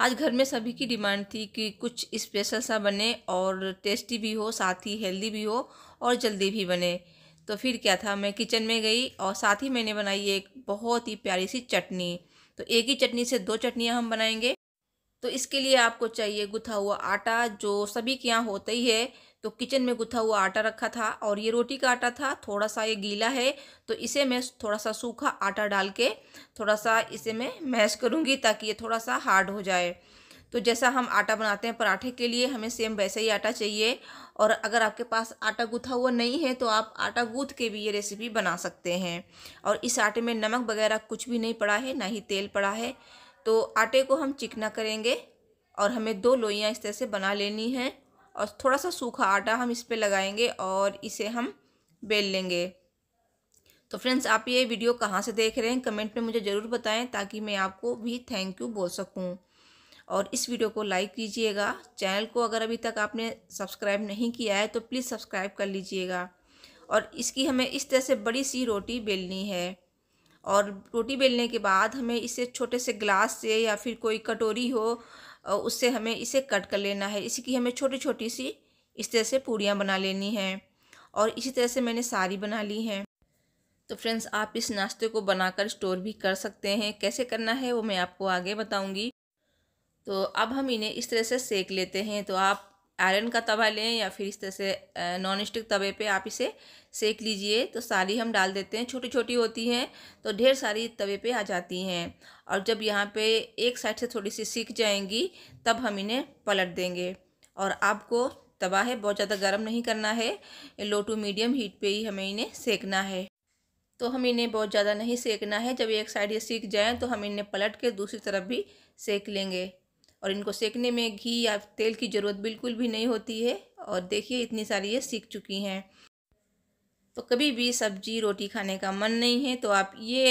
आज घर में सभी की डिमांड थी कि कुछ स्पेशल सा बने और टेस्टी भी हो साथ ही हेल्दी भी हो और जल्दी भी बने तो फिर क्या था मैं किचन में गई और साथ ही मैंने बनाई एक बहुत ही प्यारी सी चटनी तो एक ही चटनी से दो चटनियाँ हम बनाएंगे तो इसके लिए आपको चाहिए गुथा हुआ आटा जो सभी के यहाँ होता ही है तो किचन में गुथा हुआ आटा रखा था और ये रोटी का आटा था थोड़ा सा ये गीला है तो इसे मैं थोड़ा सा सूखा आटा डाल के थोड़ा सा इसे मैं मैश करूँगी ताकि ये थोड़ा सा हार्ड हो जाए तो जैसा हम आटा बनाते हैं पराठे के लिए हमें सेम वैसा ही आटा चाहिए और अगर आपके पास आटा गूथा हुआ नहीं है तो आप आटा गूथ के भी ये रेसिपी बना सकते हैं और इस आटे में नमक वगैरह कुछ भी नहीं पड़ा है ना ही तेल पड़ा है तो आटे को हम चिकना करेंगे और हमें दो लोइयाँ इस तरह से बना लेनी हैं और थोड़ा सा सूखा आटा हम इस पर लगाएंगे और इसे हम बेल लेंगे तो फ्रेंड्स आप ये वीडियो कहाँ से देख रहे हैं कमेंट में मुझे ज़रूर बताएं ताकि मैं आपको भी थैंक यू बोल सकूं और इस वीडियो को लाइक कीजिएगा चैनल को अगर अभी तक आपने सब्सक्राइब नहीं किया है तो प्लीज़ सब्सक्राइब कर लीजिएगा और इसकी हमें इस तरह से बड़ी सी रोटी बेलनी है और रोटी बेलने के बाद हमें इसे छोटे से ग्लास से या फिर कोई कटोरी हो और उससे हमें इसे कट कर लेना है इसी की हमें छोटी छोटी सी इस तरह से पूड़ियाँ बना लेनी हैं और इसी तरह से मैंने सारी बना ली हैं तो फ्रेंड्स आप इस नाश्ते को बनाकर स्टोर भी कर सकते हैं कैसे करना है वो मैं आपको आगे बताऊंगी तो अब हम इन्हें इस तरह से सेक लेते हैं तो आप आयरन का तवा लें या फिर इस तरह से नॉन स्टिक तवे पे आप इसे सेक लीजिए तो सारी हम डाल देते हैं छोटी छोटी होती हैं तो ढेर सारी तवे पे आ जाती हैं और जब यहाँ पे एक साइड से थोड़ी सी सीख जाएंगी तब हम इन्हें पलट देंगे और आपको तवा है बहुत ज़्यादा गर्म नहीं करना है लो टू मीडियम हीट पर ही हमें इन्हें सेकना है तो हम इन्हें बहुत ज़्यादा नहीं सेकना है जब एक साइड ये सीख जाएँ तो हम इन्हें पलट के दूसरी तरफ भी सेक लेंगे और इनको सेकने में घी या तेल की ज़रूरत बिल्कुल भी नहीं होती है और देखिए इतनी सारी ये सीख चुकी हैं तो कभी भी सब्जी रोटी खाने का मन नहीं है तो आप ये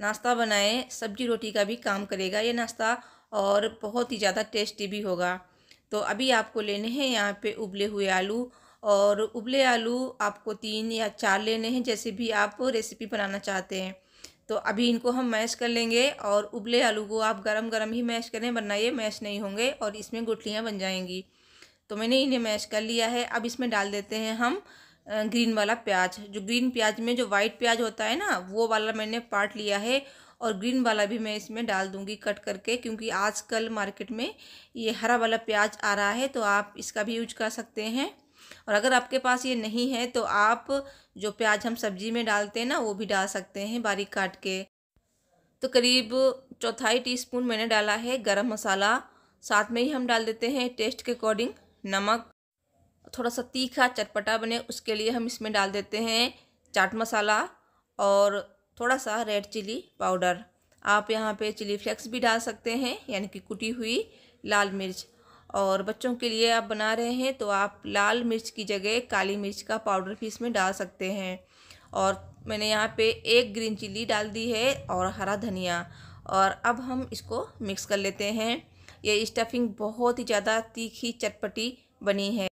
नाश्ता बनाएं सब्जी रोटी का भी काम करेगा ये नाश्ता और बहुत ही ज़्यादा टेस्टी भी होगा तो अभी आपको लेने हैं यहाँ पे उबले हुए आलू और उबले आलू आपको तीन या चार लेने हैं जैसे भी आप रेसिपी बनाना चाहते हैं तो अभी इनको हम मैश कर लेंगे और उबले आलू को आप गरम गरम ही मैश करें वरना ये मैश नहीं होंगे और इसमें गुठलियाँ बन जाएंगी तो मैंने इन्हें मैश कर लिया है अब इसमें डाल देते हैं हम ग्रीन वाला प्याज जो ग्रीन प्याज में जो वाइट प्याज होता है ना वो वाला मैंने पार्ट लिया है और ग्रीन वाला भी मैं इसमें डाल दूंगी कट करके क्योंकि आजकल मार्केट में ये हरा वाला प्याज आ रहा है तो आप इसका भी यूज कर सकते हैं और अगर आपके पास ये नहीं है तो आप जो प्याज हम सब्जी में डालते हैं ना वो भी डाल सकते हैं बारीक काट के तो करीब चौथाई टीस्पून मैंने डाला है गरम मसाला साथ में ही हम डाल देते हैं टेस्ट के अकॉर्डिंग नमक थोड़ा सा तीखा चटपटा बने उसके लिए हम इसमें डाल देते हैं चाट मसाला और थोड़ा सा रेड चिली पाउडर आप यहाँ पे चिली फ्लेक्स भी डाल सकते हैं यानी कि कुटी हुई लाल मिर्च और बच्चों के लिए आप बना रहे हैं तो आप लाल मिर्च की जगह काली मिर्च का पाउडर भी इसमें डाल सकते हैं और मैंने यहाँ पे एक ग्रीन चिल्ली डाल दी है और हरा धनिया और अब हम इसको मिक्स कर लेते हैं ये स्टफिंग बहुत ही ज़्यादा तीखी चटपटी बनी है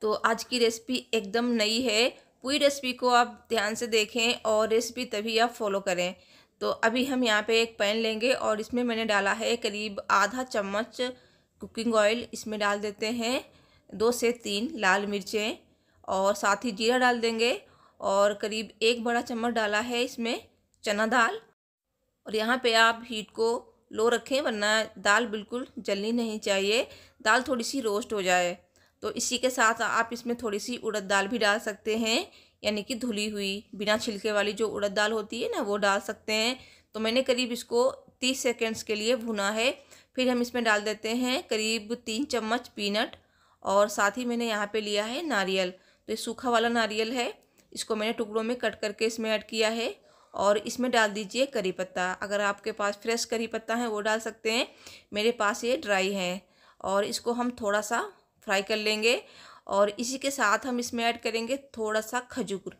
तो आज की रेसिपी एकदम नई है पूरी रेसिपी को आप ध्यान से देखें और रेसिपी तभी आप फॉलो करें तो अभी हम यहाँ पे एक पैन लेंगे और इसमें मैंने डाला है करीब आधा चम्मच कुकिंग ऑयल इसमें डाल देते हैं दो से तीन लाल मिर्चें और साथ ही जीरा डाल देंगे और करीब एक बड़ा चम्मच डाला है इसमें चना दाल और यहाँ पे आप हीट को लो रखें वरना दाल बिल्कुल जलनी नहीं चाहिए दाल थोड़ी सी रोस्ट हो जाए तो इसी के साथ आप इसमें थोड़ी सी उड़द दाल भी डाल सकते हैं यानी कि धुली हुई बिना छिलके वाली जो उड़द दाल होती है ना वो डाल सकते हैं तो मैंने करीब इसको तीस सेकेंड्स के लिए भुना है फिर हम इसमें डाल देते हैं करीब तीन चम्मच पीनट और साथ ही मैंने यहाँ पे लिया है नारियल तो ये सूखा वाला नारियल है इसको मैंने टुकड़ों में कट करके इसमें ऐड किया है और इसमें डाल दीजिए करी पत्ता अगर आपके पास फ्रेश करी पत्ता है वो डाल सकते हैं मेरे पास ये ड्राई है और इसको हम थोड़ा सा फ्राई कर लेंगे और इसी के साथ हम इसमें ऐड करेंगे थोड़ा सा खजूर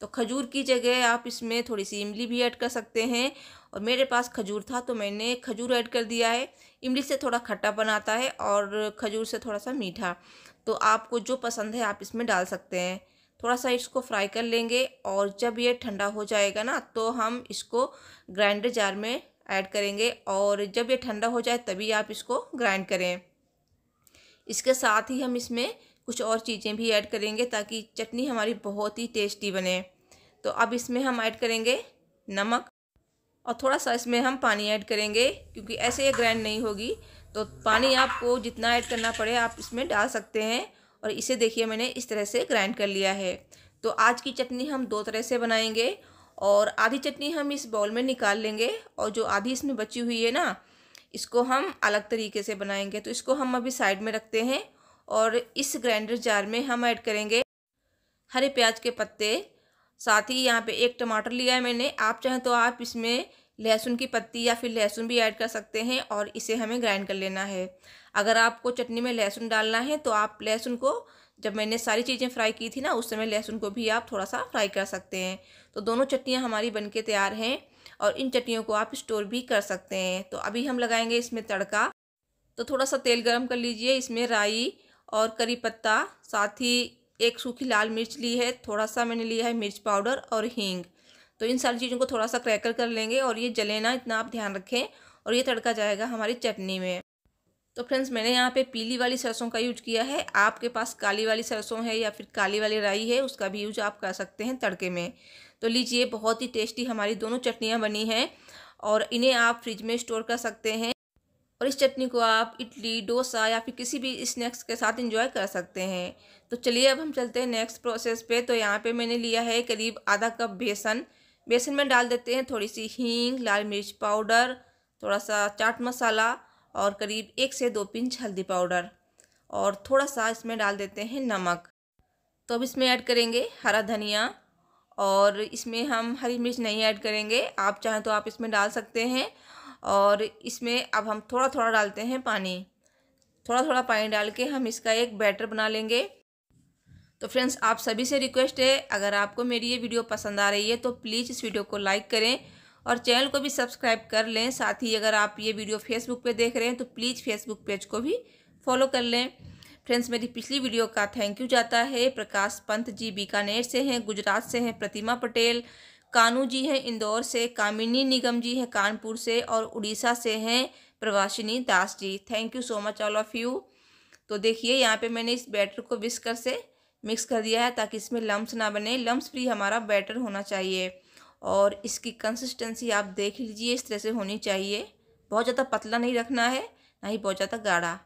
तो खजूर की जगह आप इसमें थोड़ी सी इमली भी ऐड कर सकते हैं और मेरे पास खजूर था तो मैंने खजूर ऐड कर दिया है इमली से थोड़ा खट्टा बनाता है और खजूर से थोड़ा सा मीठा तो आपको जो पसंद है आप इसमें डाल सकते हैं थोड़ा सा इसको फ्राई कर लेंगे और जब ये ठंडा हो जाएगा ना तो हम इसको ग्राइंडर जार में ऐड करेंगे और जब ये ठंडा हो जाए तभी आप इसको ग्राइंड करें इसके साथ ही हम इसमें कुछ और चीज़ें भी ऐड करेंगे ताकि चटनी हमारी बहुत ही टेस्टी बने तो अब इसमें हम ऐड करेंगे नमक और थोड़ा सा इसमें हम पानी ऐड करेंगे क्योंकि ऐसे ये ग्राइंड नहीं होगी तो पानी आपको जितना ऐड करना पड़े आप इसमें डाल सकते हैं और इसे देखिए मैंने इस तरह से ग्राइंड कर लिया है तो आज की चटनी हम दो तरह से बनाएंगे और आधी चटनी हम इस बाउल में निकाल लेंगे और जो आधी इसमें बची हुई है ना इसको हम अलग तरीके से बनाएंगे तो इसको हम अभी साइड में रखते हैं और इस ग्राइंडर जार में हम ऐड करेंगे हरे प्याज के पत्ते साथ ही यहाँ पे एक टमाटर लिया है मैंने आप चाहें तो आप इसमें लहसुन की पत्ती या फिर लहसुन भी ऐड कर सकते हैं और इसे हमें ग्राइंड कर लेना है अगर आपको चटनी में लहसुन डालना है तो आप लहसुन को जब मैंने सारी चीज़ें फ्राई की थी ना उस समय लहसुन को भी आप थोड़ा सा फ्राई कर सकते हैं तो दोनों चटनियाँ हमारी बन के तैयार हैं और इन चटनियों को आप स्टोर भी कर सकते हैं तो अभी हम लगाएंगे इसमें तड़का तो थोड़ा सा तेल गर्म कर लीजिए इसमें राई और करी पत्ता साथ ही एक सूखी लाल मिर्च ली है थोड़ा सा मैंने लिया है मिर्च पाउडर और हींग तो इन सारी चीज़ों को थोड़ा सा क्रैकर कर लेंगे और ये जले ना इतना आप ध्यान रखें और ये तड़का जाएगा हमारी चटनी में तो फ्रेंड्स मैंने यहाँ पे पीली वाली सरसों का यूज किया है आपके पास काली वाली सरसों है या फिर काली वाली राई है उसका भी यूज आप कर सकते हैं तड़के में तो लीजिए बहुत ही टेस्टी हमारी दोनों चटनियाँ बनी हैं और इन्हें आप फ्रिज में स्टोर कर सकते हैं और इस चटनी को आप इडली डोसा या फिर किसी भी स्नैक्स के साथ इंजॉय कर सकते हैं तो चलिए अब हम चलते हैं नेक्स्ट प्रोसेस पे तो यहाँ पे मैंने लिया है करीब आधा कप बेसन बेसन में डाल देते हैं थोड़ी सी हींग लाल मिर्च पाउडर थोड़ा सा चाट मसाला और करीब एक से दो पिंच हल्दी पाउडर और थोड़ा सा इसमें डाल देते हैं नमक तो अब इसमें ऐड करेंगे हरा धनिया और इसमें हम हरी मिर्च नहीं ऐड करेंगे आप चाहें तो आप इसमें डाल सकते हैं और इसमें अब हम थोड़ा थोड़ा डालते हैं पानी थोड़ा थोड़ा पानी डाल के हम इसका एक बैटर बना लेंगे तो फ्रेंड्स आप सभी से रिक्वेस्ट है अगर आपको मेरी ये वीडियो पसंद आ रही है तो प्लीज़ इस वीडियो को लाइक करें और चैनल को भी सब्सक्राइब कर लें साथ ही अगर आप ये वीडियो फेसबुक पे देख रहे हैं तो प्लीज़ फेसबुक पेज को भी फॉलो कर लें फ्रेंड्स मेरी पिछली वीडियो का थैंक यू जाता है प्रकाश पंत जी बीकानेर से हैं गुजरात से हैं प्रतिमा पटेल कानू जी हैं इंदौर से कामिनी निगम जी हैं कानपुर से और उड़ीसा से हैं Pravasini Das ji thank you so much all of you तो देखिए यहाँ पे मैंने इस बैटर को विस्कर से मिक्स कर दिया है ताकि इसमें लम्ब ना बने लम्स फ्री हमारा बैटर होना चाहिए और इसकी कंसिस्टेंसी आप देख लीजिए इस तरह से होनी चाहिए बहुत ज़्यादा पतला नहीं रखना है ना ही बहुत ज़्यादा गाढ़ा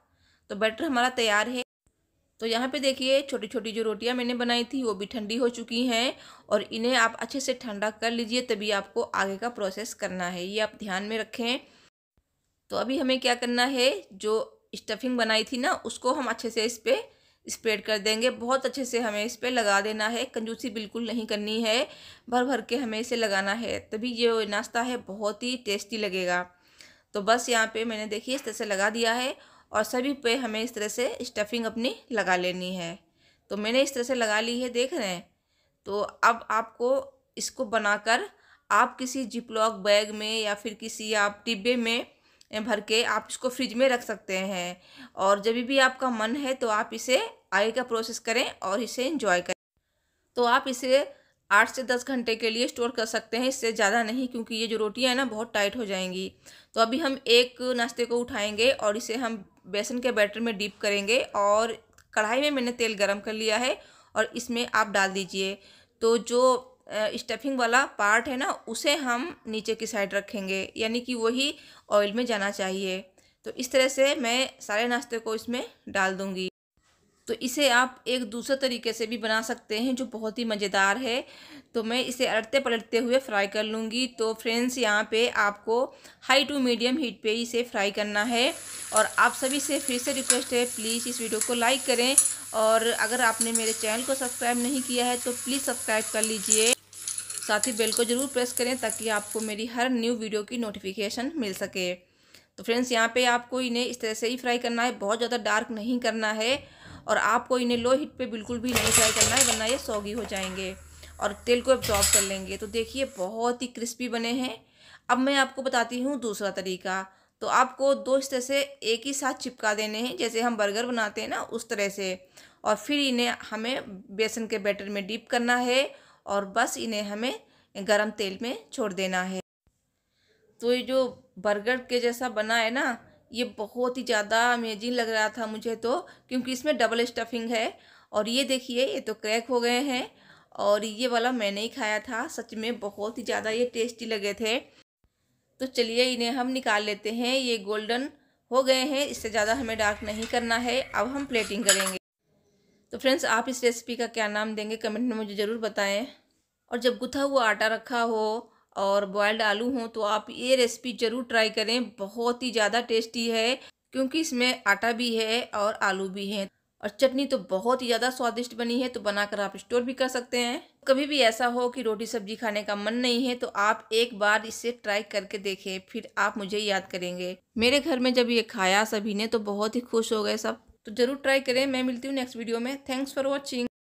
तो बैटर हमारा तैयार है तो यहाँ पे देखिए छोटी छोटी जो रोटियाँ मैंने बनाई थी वो भी ठंडी हो चुकी हैं और इन्हें आप अच्छे से ठंडा कर लीजिए तभी आपको आगे का प्रोसेस करना है ये आप ध्यान में रखें तो अभी हमें क्या करना है जो स्टफिंग बनाई थी ना उसको हम अच्छे से इस पर स्प्रेड कर देंगे बहुत अच्छे से हमें इस पर लगा देना है कंजूसी बिल्कुल नहीं करनी है भर भर के हमें इसे लगाना है तभी ये नाश्ता है बहुत ही टेस्टी लगेगा तो बस यहाँ पे मैंने देखिए इस तरह से लगा दिया है और सभी पे हमें इस तरह से स्टफिंग अपनी लगा लेनी है तो मैंने इस तरह से लगा ली है देख रहे हैं तो अब आपको इसको बनाकर आप किसी जिपलॉक बैग में या फिर किसी आप डिब्बे में भर के आप इसको फ्रिज में रख सकते हैं और जब भी आपका मन है तो आप इसे आगे का प्रोसेस करें और इसे इंजॉय करें तो आप इसे आठ से दस घंटे के लिए स्टोर कर सकते हैं इससे ज़्यादा नहीं क्योंकि ये जो रोटियाँ हैं ना बहुत टाइट हो जाएंगी तो अभी हम एक नाश्ते को उठाएंगे और इसे हम बेसन के बैटर में डीप करेंगे और कढ़ाई में मैंने तेल गरम कर लिया है और इसमें आप डाल दीजिए तो जो स्टफिंग वाला पार्ट है ना उसे हम नीचे की साइड रखेंगे यानी कि वही ऑयल में जाना चाहिए तो इस तरह से मैं सारे नाश्ते को इसमें डाल दूँगी तो इसे आप एक दूसरे तरीके से भी बना सकते हैं जो बहुत ही मज़ेदार है तो मैं इसे अलटते पलटते हुए फ्राई कर लूँगी तो फ्रेंड्स यहाँ पे आपको हाई टू मीडियम हीट पे इसे फ्राई करना है और आप सभी से फिर से रिक्वेस्ट है प्लीज़ इस वीडियो को लाइक करें और अगर आपने मेरे चैनल को सब्सक्राइब नहीं किया है तो प्लीज़ सब्सक्राइब कर लीजिए साथ ही बेल को ज़रूर प्रेस करें ताकि आपको मेरी हर न्यू वीडियो की नोटिफिकेशन मिल सके तो फ्रेंड्स यहाँ पे आपको इन्हें इस तरह से ही फ्राई करना है बहुत ज़्यादा डार्क नहीं करना है और आपको इन्हें लो हीट पे बिल्कुल भी नहीं फ्राई करना है वरना ये सौगी हो जाएंगे और तेल को एब्जॉर्ब कर लेंगे तो देखिए बहुत ही क्रिस्पी बने हैं अब मैं आपको बताती हूँ दूसरा तरीका तो आपको दो इस तरह से एक ही साथ चिपका देने हैं जैसे हम बर्गर बनाते हैं ना उस तरह से और फिर इन्हें हमें बेसन के बैटर में डीप करना है और बस इन्हें हमें गरम तेल में छोड़ देना है तो ये जो बर्गर के जैसा बना है ना ये बहुत ही ज़्यादा अमेजिंग लग रहा था मुझे तो क्योंकि इसमें डबल स्टफिंग है और ये देखिए ये तो क्रैक हो गए हैं और ये वाला मैंने ही खाया था सच में बहुत ही ज़्यादा ये टेस्टी लगे थे तो चलिए इन्हें हम निकाल लेते हैं ये गोल्डन हो गए हैं इससे ज़्यादा हमें डार्क नहीं करना है अब हम प्लेटिंग करेंगे तो फ्रेंड्स आप इस रेसिपी का क्या नाम देंगे कमेंट में मुझे ज़रूर बताएं और जब गुथा हुआ आटा रखा हो और बॉयल्ड आलू हो तो आप ये रेसिपी ज़रूर ट्राई करें बहुत ही ज़्यादा टेस्टी है क्योंकि इसमें आटा भी है और आलू भी हैं और चटनी तो बहुत ही ज़्यादा स्वादिष्ट बनी है तो बनाकर आप स्टोर भी कर सकते हैं कभी भी ऐसा हो कि रोटी सब्जी खाने का मन नहीं है तो आप एक बार इसे ट्राई करके देखें फिर आप मुझे याद करेंगे मेरे घर में जब ये खाया सभी ने तो बहुत ही खुश हो गए सब तो ज़रूर ट्राई करें मैं मिलती हूँ नेक्स्ट वीडियो में थैंक्स फॉर वॉचिंग